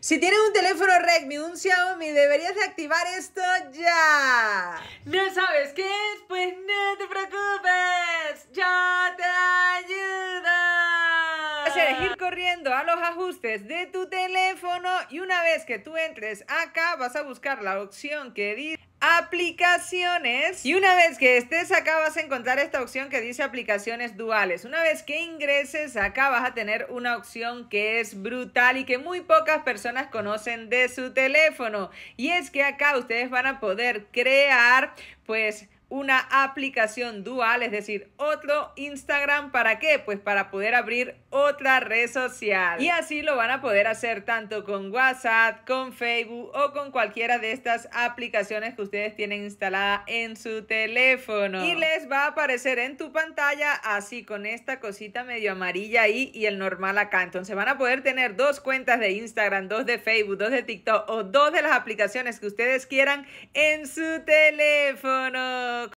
Si tienes un teléfono Redmi, un Xiaomi, deberías de activar esto ya. ¿No sabes qué es? Pues no te preocupes ir ir corriendo a los ajustes de tu teléfono y una vez que tú entres acá vas a buscar la opción que dice aplicaciones y una vez que estés acá vas a encontrar esta opción que dice aplicaciones duales una vez que ingreses acá vas a tener una opción que es brutal y que muy pocas personas conocen de su teléfono y es que acá ustedes van a poder crear pues una aplicación dual, es decir, otro Instagram. ¿Para qué? Pues para poder abrir otra red social. Y así lo van a poder hacer tanto con WhatsApp, con Facebook o con cualquiera de estas aplicaciones que ustedes tienen instalada en su teléfono. Y les va a aparecer en tu pantalla así con esta cosita medio amarilla ahí y el normal acá. Entonces van a poder tener dos cuentas de Instagram, dos de Facebook, dos de TikTok o dos de las aplicaciones que ustedes quieran en su teléfono.